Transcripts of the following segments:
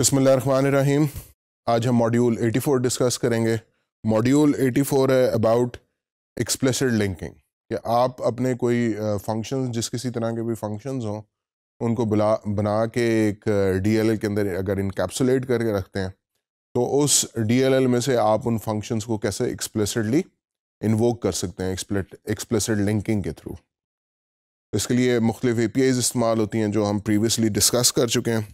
बिसमीम आज हम मॉड्यूल 84 डिस्कस करेंगे मॉड्यूल 84 है अबाउट एक्सप्लेसिड लिंकिंग कि आप अपने कोई फंक्शंस जिस किसी तरह के भी फंक्शंस हों उनको बुला बना के एक डीएलएल के अंदर अगर इनकेप्सुलेट करके रखते हैं तो उस डीएलएल में से आप उन फंक्शंस को कैसे एक्सप्लेसिडली इन्वोक कर सकते हैं एक्सप्लेसिड लिंकिंग के थ्रू इसके लिए मुख्तलिफ ए इस्तेमाल होती हैं जो हम प्रीवियसली डिस्कस कर चुके हैं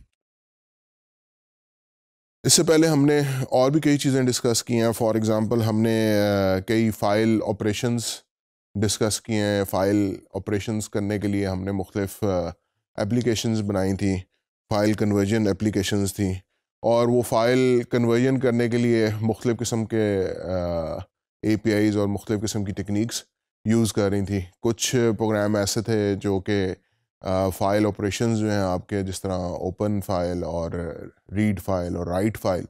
इससे पहले हमने और भी कई चीज़ें डिस्कस की हैं फॉर एग्ज़ाम्पल हमने कई फ़ाइल ऑपरेशंस डिस्कस किए हैं फ़ाइल ऑपरेशंस करने के लिए हमने मुख्तफ एप्लीकेशंस बनाई थी फ़ाइल कन्वर्जन एप्लीकेशंस थी और वो फ़ाइल कन्वर्जन करने के लिए मुख्तफ़ किस्म के ए पी आईज़ और मुख्तु किस्म की टेक्निक्स यूज़ कर रही थी कुछ प्रोग्राम ऐसे थे जो कि फ़ाइल ऑपरेशन जो हैं आपके जिस तरह ओपन फाइल और रीड फाइल और राइट फाइल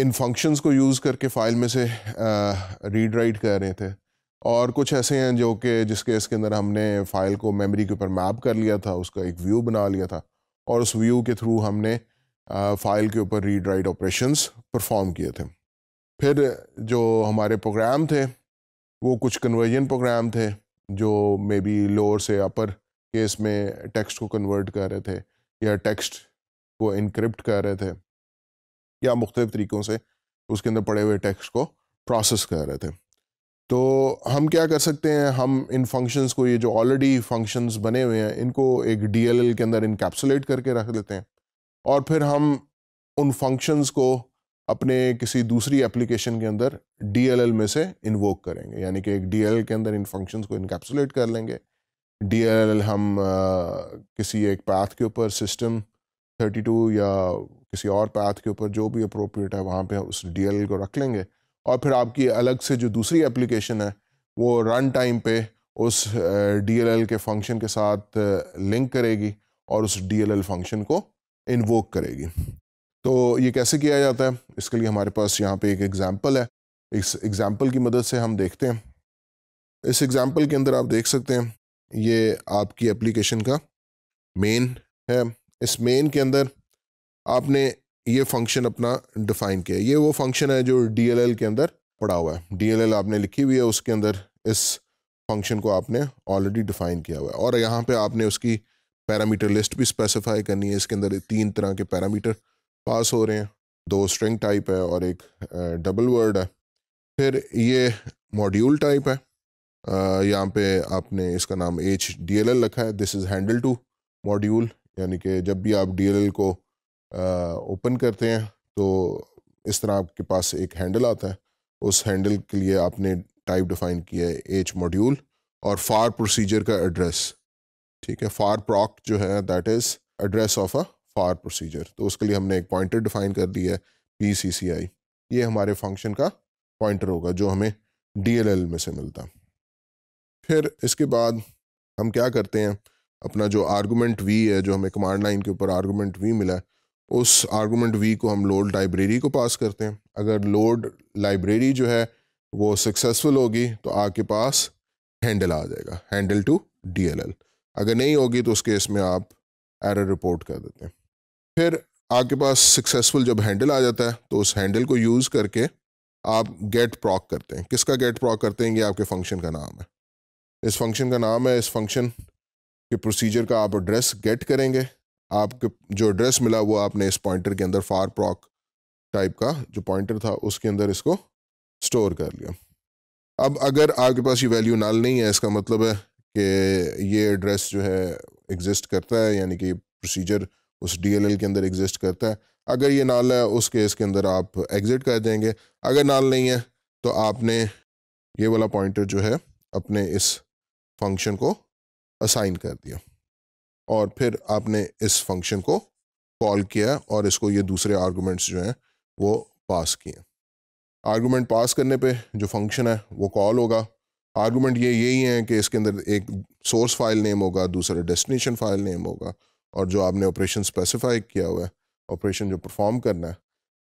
इन फंक्शंस को यूज़ करके फ़ाइल में से रीड राइट कर रहे थे और कुछ ऐसे हैं जो कि जिसके इसके अंदर हमने फ़ाइल को मेमोरी के ऊपर मैप कर लिया था उसका एक व्यू बना लिया था और उस व्यू के थ्रू हमने फ़ाइल के ऊपर रीड राइट ऑपरेशंस परफॉर्म किए थे फिर जो हमारे प्रोग्राम थे वो कुछ कन्वर्जन प्रोग्राम थे जो मे बी लोअर से अपर केस इसमें टेक्स्ट को कन्वर्ट कर रहे थे या टेक्स्ट को इनक्रिप्ट कर रहे थे या मुख्तलिफ तरीक़ों से उसके अंदर पड़े हुए टेक्स्ट को प्रोसेस कर रहे थे तो हम क्या कर सकते हैं हम इन फंक्शंस को ये जो ऑलरेडी फंक्शंस बने हुए हैं इनको एक डीएलएल के अंदर इनकैप्सुलेट करके रख लेते हैं और फिर हम उन फंक्शंस को अपने किसी दूसरी एप्लीकेशन के अंदर डीएलएल में से इन्वोक करेंगे यानी कि एक डीएलएल के अंदर इन फंक्शंस को इनकैप्सुलेट कर लेंगे डी हम किसी एक पैथ के ऊपर सिस्टम 32 या किसी और पैथ के ऊपर जो भी अप्रोप्रिएट है वहाँ पे उस डी को रख लेंगे और फिर आपकी अलग से जो दूसरी एप्लीकेशन है वो रन टाइम पे उस डी के फंक्शन के साथ लिंक करेगी और उस डी फंक्शन को इन्वोक करेगी तो ये कैसे किया जाता है इसके लिए हमारे पास यहाँ पे एक एग्ज़ाम्पल है इस एग्ज़ाम्पल की मदद से हम देखते हैं इस एग्ज़ाम्पल के अंदर आप देख सकते हैं ये आपकी एप्लीकेशन का मेन है इस मेन के अंदर आपने ये फंक्शन अपना डिफ़ाइन किया ये वो फंक्शन है जो डी के अंदर पड़ा हुआ है डी आपने लिखी हुई है उसके अंदर इस फंक्शन को आपने ऑलरेडी डिफ़ाइन किया हुआ है और यहाँ पे आपने उसकी पैरामीटर लिस्ट भी स्पेसिफाई करनी है इसके अंदर तीन तरह के पैरामीटर पास हो रहे हैं दो स्ट्रिंग टाइप है और एक डबल वर्ड है फिर ये मॉड्यूल टाइप है यहाँ पे आपने इसका नाम एच डी एल एल रखा है this is handle to module यानी कि जब भी आप डी एल एल को ओपन करते हैं तो इस तरह आपके पास एक हैंडल आता है उस हैंडल के लिए आपने टाइप डिफाइन किया है एच मॉड्यूल और फार प्रोसीजर का एड्रेस ठीक है फार प्रॉक जो है that is address of a far procedure तो उसके लिए हमने एक पॉइंटर डिफाइन कर दिया है पी सी सी आई ये हमारे फंक्शन का पॉइंटर होगा जो हमें डी एल एल में से मिलता है फिर इसके बाद हम क्या करते हैं अपना जो आर्गूमेंट वी है जो हमें कमांड लाइन के ऊपर आर्गूमेंट वी मिला है उस आर्गूमेंट वी को हम लोड लाइब्रेरी को पास करते हैं अगर लोड लाइब्रेरी जो है वो सक्सेसफुल होगी तो आपके पास हैंडल आ जाएगा हैंडल टू डी अगर नहीं होगी तो उस केस में आप एरर रिपोर्ट कर देते हैं फिर आपके पास सक्सेसफुल जब हैंडल आ जाता है तो उस हैंडल को यूज़ करके आप गेट प्रॉक करते हैं किसका गेट प्रॉक करते हैं ये आपके फंक्शन का नाम है इस फंक्शन का नाम है इस फंक्शन के प्रोसीजर का आप एड्रेस गेट करेंगे आपके जो एड्रेस मिला वो आपने इस पॉइंटर के अंदर फार प्रॉक टाइप का जो पॉइंटर था उसके अंदर इसको स्टोर कर लिया अब अगर आपके पास ये वैल्यू नाल नहीं है इसका मतलब है कि ये एड्रेस जो है एग्जिस्ट करता है यानी कि प्रोसीजर उस डीएलएल के अंदर एग्जिस्ट करता है अगर ये नाल है उस केस के अंदर आप एग्ज़िट कर देंगे अगर नाल नहीं है तो आपने ये वाला पॉइंटर जो है अपने इस फंक्शन को असाइन कर दिया और फिर आपने इस फंक्शन को कॉल किया और इसको ये दूसरे आर्गूमेंट्स जो हैं वो पास किए आर्गूमेंट पास करने पे जो फंक्शन है वो कॉल होगा आर्गूमेंट ये यही है कि इसके अंदर एक सोर्स फाइल नेम होगा दूसरा डेस्टिनेशन फाइल नेम होगा और जो आपने ऑपरेशन स्पेसिफाई किया हुआ है ऑपरेशन जो परफॉर्म करना है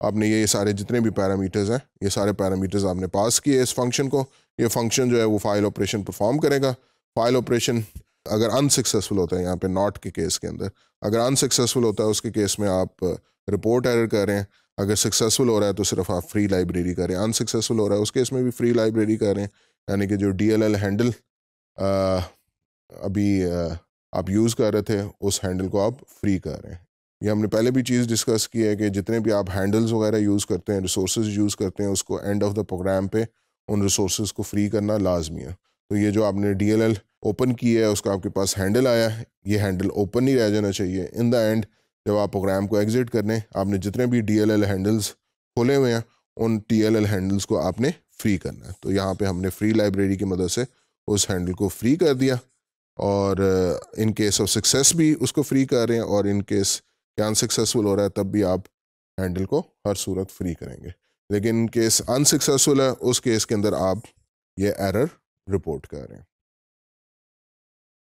आपने ये सारे जितने भी पैरामीटर्स हैं ये सारे पैरामीटर्स आपने पास किए इस फंक्शन को ये फंक्शन जो है वो फाइल ऑपरेशन परफॉर्म करेगा फाइल ऑपरेशन अगर अनसक्सेसफुल होता है यहाँ पे नॉट के केस के अंदर अगर अनसक्सेसफुल होता है उसके केस में आप रिपोर्ट एरर कर रहे हैं अगर सक्सेसफुल हो रहा है तो सिर्फ आप फ्री लाइब्रेरी कर रहे हैं अनसक्सेसफुल हो रहा है उस केस में भी फ्री लाइब्रेरी कर रहे हैं यानी कि जो डी एल एल हैंडल अभी आप यूज़ कर रहे थे उस हैंडल को आप फ्री कर रहे हैं ये हमने पहले भी चीज़ डिस्कस की है कि जितने भी आप हैंडल्स वगैरह यूज़ करते हैं रिसोर्स यूज़ करते हैं उसको एंड ऑफ द प्रोग्राम पे उन रिसोर्स को फ्री करना लाजमी है तो ये जो आपने डी ओपन की है उसका आपके पास हैंडल आया है ये हैंडल ओपन ही रह जाना चाहिए इन द एंड जब आप प्रोग्राम को एग्जिट करने आपने जितने भी डी हैंडल्स खोले हुए हैं उन टी हैंडल्स को आपने फ्री करना है तो यहाँ पे हमने फ्री लाइब्रेरी की मदद से उस हैंडल को फ्री कर दिया और इन केस ऑफ सक्सेस भी उसको फ्री कर रहे हैं और इन केस क्या अनसक्सेसफुल हो रहा है तब भी आप हैंडल को हर सूरत फ्री करेंगे लेकिन केस अनसक्सेसफुल है उस केस के अंदर आप ये एरर रिपोर्ट कर रहे हैं